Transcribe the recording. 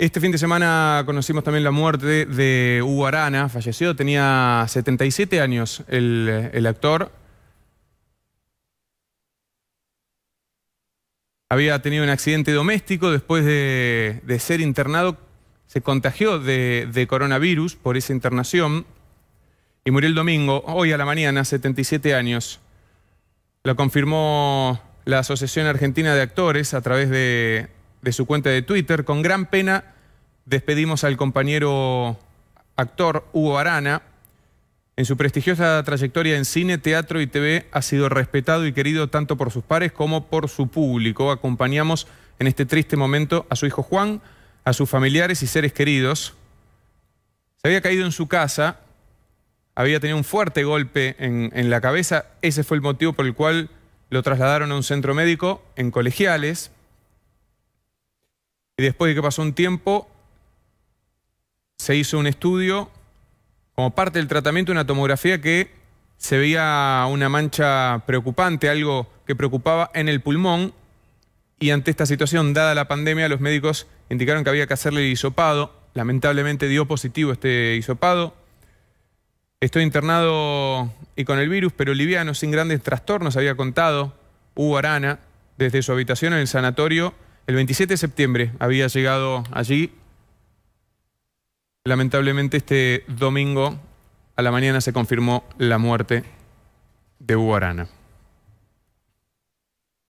Este fin de semana conocimos también la muerte de Hugo Arana, falleció, tenía 77 años el, actor. Había tenido un accidente doméstico después de, ser internado, se contagió de, de coronavirus por esa internación y murió el domingo, hoy a la mañana, 77 años. Lo confirmó la Asociación Argentina de Actores a través de, de su cuenta de Twitter, con gran pena despedimos al compañero actor Hugo Arana. En su prestigiosa trayectoria en cine, teatro y TV ha sido respetado y querido tanto por sus pares como por su público. Acompañamos en este triste momento a su hijo Juan, a sus familiares y seres queridos. Se había caído en su casa, había tenido un fuerte golpe en, en la cabeza. Ese fue el motivo por el cual lo trasladaron a un centro médico en Colegiales, y después de que pasó un tiempo, se hizo un estudio como parte del tratamiento, una tomografía que se veía una mancha preocupante, algo que preocupaba en el pulmón. Y ante esta situación, dada la pandemia, los médicos indicaron que había que hacerle el hisopado. Lamentablemente dio positivo este hisopado. Estoy internado y con el virus, pero liviano, sin grandes trastornos, había contado Hugo Arana desde su habitación en el sanatorio el 27 de septiembre había llegado allí. Lamentablemente este domingo a la mañana se confirmó la muerte de Hugo Arana.